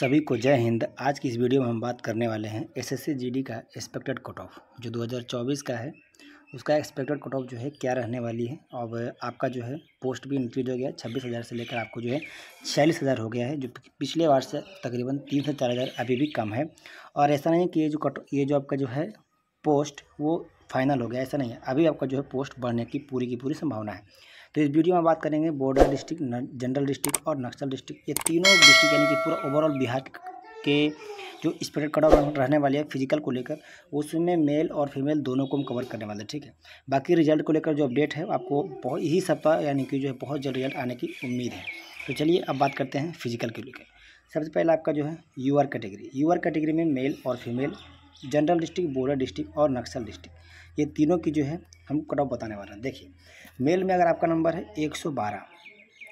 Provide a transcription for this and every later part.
सभी को जय हिंद आज की इस वीडियो में हम बात करने वाले हैं एसएससी जीडी का एक्सपेक्टेड कट ऑफ जो 2024 का है उसका एक्सपेक्टेड कट ऑफ जो है क्या रहने वाली है और आपका जो है पोस्ट भी इंक्रीज हो गया छब्बीस हज़ार से लेकर आपको जो है छियालीस हज़ार हो गया है जो पिछले वार से तकरीबन तीन से चार हज़ार अभी भी कम है और ऐसा नहीं है कि ये जो कट ये जो आपका जो है पोस्ट वो फाइनल हो गया ऐसा नहीं है अभी आपका जो है पोस्ट बढ़ने की पूरी की पूरी संभावना है तो इस वीडियो में बात करेंगे बॉर्डर डिस्ट्रिक्ट जनरल डिस्ट्रिक्ट और नक्सल डिस्ट्रिक्ट ये तीनों डिस्ट्रिक्ट यानी कि पूरा ओवरऑल बिहार के जो स्प्रेड कट ऑफ रहने वाले हैं फिजिकल को लेकर उसमें मेल और फीमेल दोनों को हम कवर करने वाले हैं ठीक है बाकी रिजल्ट को लेकर जो अपडेट है आपको बहुत ही सप्ताह यानी कि जो है बहुत जल्द रिजल्ट आने की उम्मीद है तो चलिए अब बात करते हैं फिजिकल को लेकर सबसे पहले आपका जो है यूआर कैटेगरी यूआर कैटेगरी में मेल और female general district border district और नक्सल डिस्ट्रिक्ट ये तीनों की जो है हम कट ऑफ बताने वाले हैं देखिए मेल में अगर आपका नंबर है 112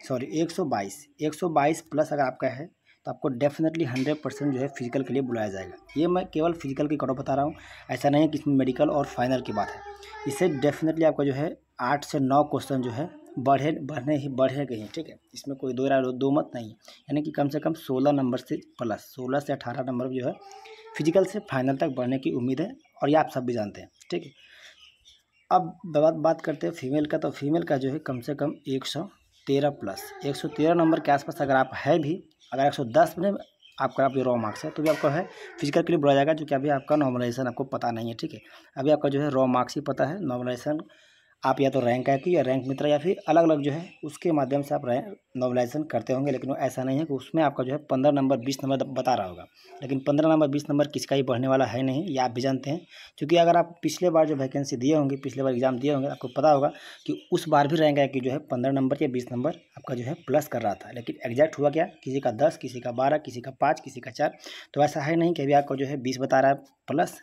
सॉरी 122 122 प्लस अगर आपका है तो आपको डेफिनेटली हंड्रेड परसेंट जो है फिजिकल के लिए बुलाया जाएगा ये मैं केवल फिजिकल की कट ऑफ बता रहा हूँ ऐसा नहीं है कि इसमें मेडिकल और फाइनल की बात है इससे डेफिनेटली आपका जो है आठ से नौ क्वेश्चन जो है बढ़े बढ़ने ही गए हैं ठीक है इसमें कोई दो राय दो मत नहीं है यानी कि कम से कम सोलह नंबर से प्लस सोलह से अठारह नंबर जो है फिजिकल से फाइनल तक बढ़ने की उम्मीद है और ये आप सब भी जानते हैं ठीक है अब बात बात करते हैं फीमेल का तो फीमेल का जो है कम से कम एक सौ तेरह प्लस एक सौ तेरह नंबर के आसपास अगर आप है भी अगर एक सौ दस में आपका आप जो रॉ मार्क्स है तो भी आपको है फिजिकल के लिए बढ़ा जाएगा जो कि अभी आपका नॉर्मलाइजेशन आपको पता नहीं है ठीक है अभी आपका जो है रॉ मार्क्स ही पता है नॉर्मलाइजेशन आप या तो रैंक कि या रैंक मित्र या फिर अलग अलग जो है उसके माध्यम से आप नॉवलाइजेशन करते होंगे लेकिन वो ऐसा नहीं है कि उसमें आपका जो है पंद्रह नंबर बीस नंबर बता रहा होगा लेकिन पंद्रह नंबर बीस नंबर किसका ही बढ़ने वाला है नहीं ये आप भी जानते हैं क्योंकि अगर आप पिछले बार जो वैकेंसी दिए होंगे पिछले बार एग्जाम दिए होंगे आपको पता होगा कि उस बार भी रैंक ऐप की जो है पंद्रह नंबर या बीस नंबर आपका जो है प्लस कर रहा था लेकिन एग्जैक्ट हुआ क्या किसी का दस किसी का बारह किसी का पाँच किसी का चार तो ऐसा है नहीं कि अभी आपको जो है बीस बता रहा है प्लस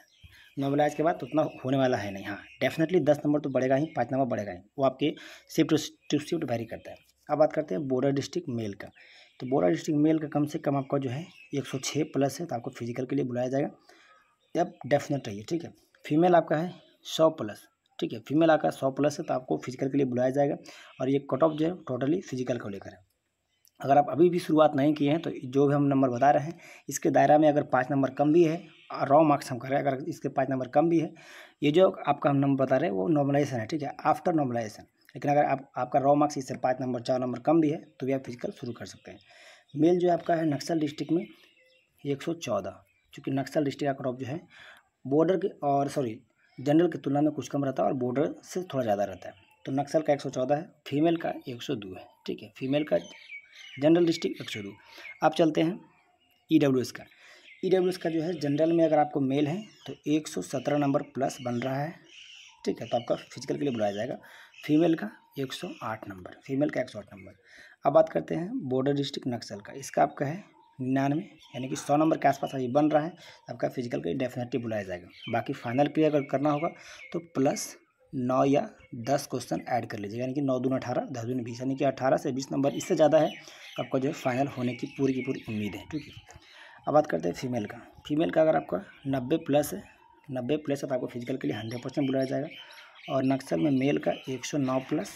नॉर्मलाइज के बाद तो उतना होने वाला है नहीं हाँ डेफिनेटली दस नंबर तो बढ़ेगा ही पाँच नंबर बढ़ेगा ही वो आपके शिफ्ट टू शिफ्ट वेरी करता है अब बात करते हैं बोर्डर डिस्ट्रिक्ट मेल का तो बोर्डर डिस्ट्रिक्ट मेल का कम से कम आपका जो है एक सौ छः प्लस है तो आपको फिजिकल के लिए बुलाया जाएगा अब डेफिनेट रहिए ठीक है फीमेल आपका है सौ प्लस ठीक है फीमेल आपका सौ प्लस है तो आपको फिजिकल के लिए बुलाया जाएगा और ये कट ऑफ जो है टोटली फिजिकल को लेकर है अगर आप अभी भी शुरुआत नहीं किए हैं तो जो भी हम नंबर बता रहे हैं इसके दायरा में अगर पाँच नंबर कम भी है रॉ मार्क्स हम कर रहे हैं अगर इसके पाँच नंबर कम भी है ये जो आपका हम नंबर बता रहे हैं वो नॉर्मलाइजेशन है ठीक है आफ्टर नॉर्मलाइजेशन लेकिन अगर आप आपका रॉ मार्क्स इससे पाँच नंबर चार नंबर कम भी है तो भी आप फिजिकल शुरू कर सकते हैं मेल जो आपका है नक्सल डिस्ट्रिक्ट में एक सौ चौदह चूँकि नक्सल डिस्ट्रिक्ट का क्रॉप जो है बॉर्डर के और सॉरी जनरल की तुलना में कुछ कम रहता है और बॉर्डर से थोड़ा ज़्यादा रहता है तो नक्सल का एक सौ चौदह है फीमेल का एक सौ दो है ठीक है फीमेल का जनरल डिस्ट्रिक्ट एक सौ दो अब चलते हैं ई डब्ल्यू एस का ई डब्ल्यू एस का जो है जनरल में अगर आपको मेल है तो एक सौ सत्रह नंबर प्लस बन रहा है ठीक है तो आपका फिजिकल के लिए बुलाया जाएगा फीमेल का एक सौ आठ नंबर फीमेल का एक सौ आठ नंबर अब बात करते हैं बॉर्डर डिस्ट्रिक्ट नक्सल का इसका आपका है निन्यानवे यानी कि सौ नंबर के आसपास अभी बन रहा है आपका फिजिकल के डेफिनेटली बुलाया जाएगा बाकी फाइनल क्लियर अगर करना होगा तो प्लस नौ या दस क्वेश्चन ऐड कर लीजिएगा यानी कि नौ दून अठारह दस दून बीस यानी कि अठारह से बीस नंबर इससे ज़्यादा है आपका जो है फाइनल होने की पूरी की पूरी उम्मीद है ठीक है अब बात करते हैं फीमेल का फीमेल का अगर आपका नब्बे प्लस है नब्बे प्लस है तो आपको फिजिकल के लिए हंड्रेड परसेंट बुलाया जाएगा और नक्सल में मेल का एक सौ नौ प्लस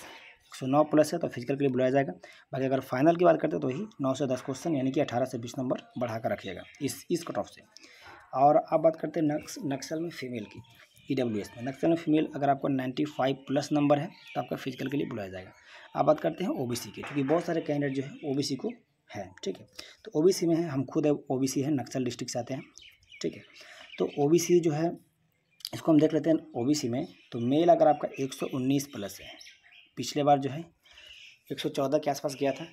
एक सौ नौ प्लस है तो फिजिकल के लिए बुलाया जाएगा बाकी अगर फाइनल की बात करते हैं तो ही नौ से दस क्वेश्चन यानी कि अठारह से बीस नंबर बढ़ाकर रखिएगा इस इस कट ऑफ से और अब बात करते हैं नक्स नक्सल में फीमेल की ई डब्ल्यू एस में में फीमेल अगर आपका नाइन्टी फाइव प्लस नंबर है तो आपका फिजिकल के लिए बुलाया जाएगा आप बात करते हैं ओ बी सी की क्योंकि बहुत सारे कैंडिडेट जो है ओ बी सी को है ठीक है तो ओ बी सी में है हम खुद ओ बी सी है नक्सल डिस्ट्रिक्ट से आते हैं ठीक है तो ओ बी सी जो है इसको हम देख लेते हैं ओ बी सी में तो मेल अगर आपका एक सौ उन्नीस प्लस है पिछले बार जो है एक सौ चौदह के आसपास गया था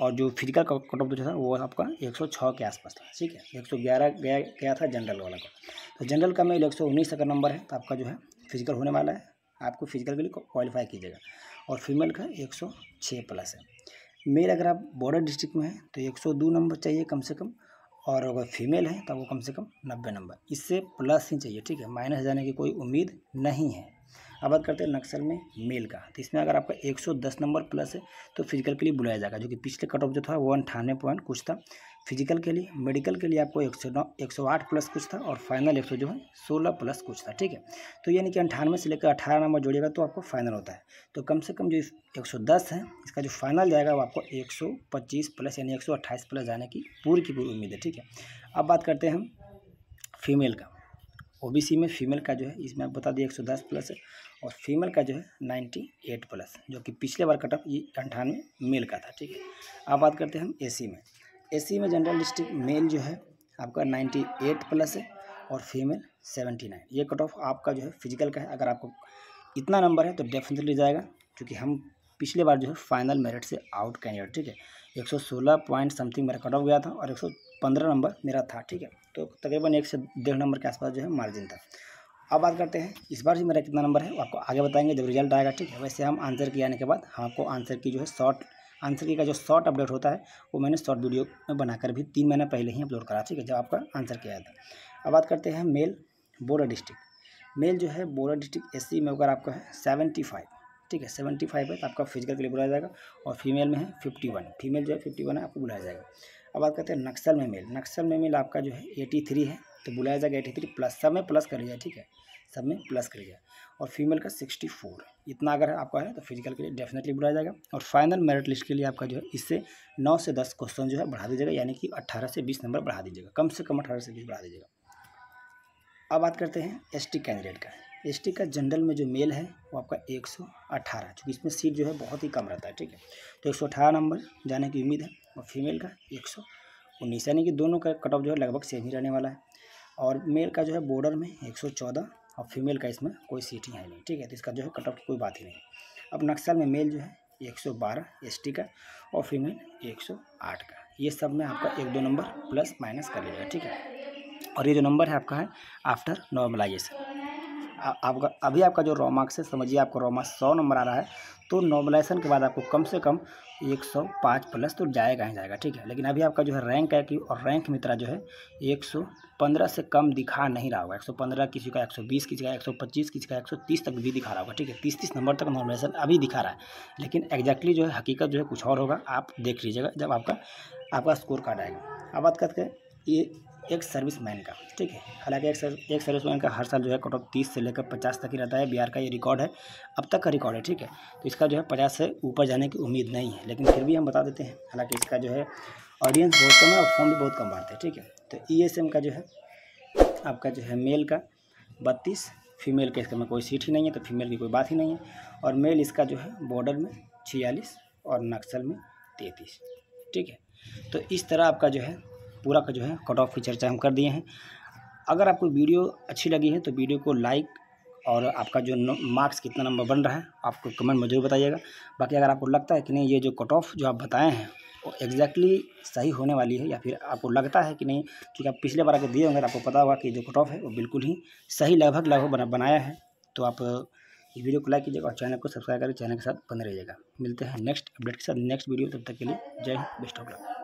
और जो फिजिकल कट ऑफ जो था वो आपका 106 के आसपास था ठीक है 111 गया गया था जनरल वाला तो का तो जनरल का मेल 119 अगर नंबर है तो आपका जो है फिजिकल होने वाला है आपको फिजिकल के लिए क्वालिफाई कीजिएगा और फीमेल का 106 प्लस है मेल अगर आप बॉर्डर डिस्ट्रिक्ट में है तो 102 नंबर चाहिए कम से कम और अगर फीमेल है तो वो कम से कम नब्बे नंबर इससे प्लस ही चाहिए ठीक है माइनस जाने की कोई उम्मीद नहीं है अब बात करते हैं नक्सल में मेल का तो इसमें अगर आपका 110 नंबर प्लस है तो फिजिकल के लिए बुलाया जाएगा जो कि पिछले कट ऑफ जो था वो अंठानवे पॉइंट कुछ था फिजिकल के लिए मेडिकल के लिए आपको एक सौ नौ एक सौ आठ प्लस कुछ था और फाइनल एक सौ जो है सोलह प्लस कुछ था ठीक है तो यानी कि अंठानवे से लेकर अठारह नंबर जोड़िएगा तो आपको फाइनल होता है तो कम से कम जो एक सौ दस है इसका जो फाइनल जाएगा वो आपको एक सौ पच्चीस प्लस यानी एक सौ अट्ठाईस प्लस जाने की पूरी की पूरी उम्मीद है ठीक है अब बात करते हैं हम फीमेल का ओबीसी में फीमेल का जो है इसमें आप बता दिए 110 प्लस है और फीमेल का जो है नाइन्टी एट प्लस जो कि पिछले बार कटअप ये अंठानवे मेल का था ठीक है अब बात करते हैं हम एसी में एसी में जनरल डिस्ट्रिक्ट मेल जो है आपका नाइन्टी एट प्लस है और फीमेल सेवेंटी नाइन ये कट ऑफ आपका जो है फिजिकल का है अगर आपको इतना नंबर है तो डेफिनेटली जाएगा क्योंकि हम पिछले बार जो है फाइनल मेरिट से आउट कैंडिडेट ठीक है एक सौ सोलह पॉइंट समथिंग मेरा कट ऑफ गया था और एक सौ पंद्रह नंबर मेरा था ठीक है तो तकरीबन एक से डेढ़ नंबर के आसपास जो है मार्जिन था अब बात करते हैं इस बार जो मेरा कितना नंबर है वो आपको आगे बताएंगे जब रिजल्ट आएगा ठीक है वैसे हम आंसर की आने के बाद हम आपको आंसर की जो है शॉर्ट आंसर की का जो शॉर्ट अपडेट होता है वो मैंने शॉर्ट वीडियो में बनाकर भी तीन महीना पहले ही अपलोड करा ठीक है जब आपका आंसर किया था अब बात करते हैं मेल बोरा डिस्ट्रिक्ट मेल जो है बोरा डिस्ट्रिक्ट एस में होकर आपका है सेवेंटी फाइव ठीक है सेवेंटी फाइव है तो आपका फिजिकल के लिए बुलाया जाएगा और फीमेल में है फिफ्टी वन फीमेल जो है फिफ्टी वन है आपको बुलाया जाएगा अब बात करते हैं नक्सल में मेल नक्सल में मेल आपका जो है एटी थ्री है तो बुलाया जाएगा एटी थ्री प्लस सब में प्लस कर लीजिए ठीक है सब में प्लस कर लीजिए और फीमेल का सिक्सटी फोर इतना अगर आपका है तो फिजिकल के लिए डेफिनेटली बुलाया जाएगा और फाइनल मेरिट लिस्ट के लिए आपका जो है इससे नौ से दस क्वेश्चन जो है बढ़ा दीजिएगा यानी कि अट्ठारह से बीस नंबर बढ़ा दीजिएगा कम से कम अठारह से बीस बढ़ा दीजिएगा अब बात करते हैं टी कैंडिडेट का टी का जनरल में जो मेल है वो आपका एक सौ चूँकि इसमें सीट जो है बहुत ही कम रहता है ठीक है तो अठारह नंबर जाने की उम्मीद है और फीमेल का एक उन्नीस यानी कि दोनों का कट ऑफ जो है लगभग सेम ही रहने वाला है और मेल का जो है बॉर्डर में एक सौ चौदह और फीमेल का इसमें कोई सीट ही है नहीं ठीक है तो इसका जो है कट ऑफ की कोई बात ही नहीं अब नक्सल में मेल जो है एक सौ बारह एस टी का और फीमेल एक सौ आठ का ये सब में आपका एक दो नंबर प्लस माइनस कर लीजिएगा ठीक है और ये जो नंबर है आपका है आफ्टर नॉर्मलाइजेशन आपका अभी आपका जो रॉ मार्क्स है समझिए आपका रॉ मार्क्स सौ नंबर आ रहा है तो नॉर्मलाइजेशन के बाद आपको कम से कम एक सौ पाँच प्लस तो जाएगा ही जाएगा ठीक है लेकिन अभी आपका जो है रैंक है कि और रैंक मित्रा जो है एक सौ पंद्रह से कम दिखा नहीं रहा होगा एक सौ पंद्रह किसी का एक सौ बीस किसी का एक सौ पच्चीस किसी का एक सौ तीस तक भी दिखा रहा होगा ठीक है तीस तीस नंबर तक नॉर्मलाइजेशन अभी दिखा रहा है लेकिन एग्जैक्टली जो है हकीकत जो है कुछ और होगा आप देख लीजिएगा जब आपका आपका स्कोर कार्ड आएगा अब बात करते हैं ये एक सर्विस मैन का ठीक है हालांकि एक सर, एक सर्विस मैन का हर साल जो है कट ऑफ तीस से लेकर पचास तक ही रहता है बिहार का ये रिकॉर्ड है अब तक का रिकॉर्ड है ठीक है तो इसका जो है पचास से ऊपर जाने की उम्मीद नहीं है लेकिन फिर भी हम बता देते हैं हालाँकि इसका जो है ऑडियंस बहुत कम है और फॉर्म भी बहुत कम भरते हैं ठीक है तो ई e का जो है आपका जो है मेल का बत्तीस फीमेल के इसका में कोई सीट ही नहीं है तो फीमेल की कोई बात ही नहीं है और मेल इसका जो है बॉर्डर में छियालीस और नक्सल में तैंतीस ठीक है तो इस तरह आपका जो है पूरा का जो है कट ऑफ की चर्चा हम कर दिए हैं अगर आपको वीडियो अच्छी लगी है तो वीडियो को लाइक और आपका जो मार्क्स कितना नंबर बन रहा है आपको कमेंट में जरूर बताइएगा बाकी अगर आपको लगता है कि नहीं ये जो कट ऑफ जो आप बताए हैं वो एग्जैक्टली सही होने वाली है या फिर आपको लगता है कि नहीं क्योंकि आप पिछले बार अगर दिए होंगे तो आपको पता होगा कि जो कट ऑफ है वो बिल्कुल ही सही लगभग लगभग बना बनाया है तो आप इस वीडियो को लाइक कीजिएगा और चैनल को सब्सक्राइब करके चैनल के साथ बने रहिएगा मिलते हैं नेक्स्ट अपडेट के साथ नेक्स्ट वीडियो तब तक के लिए जय हिंद बेस्ट ऑफ लक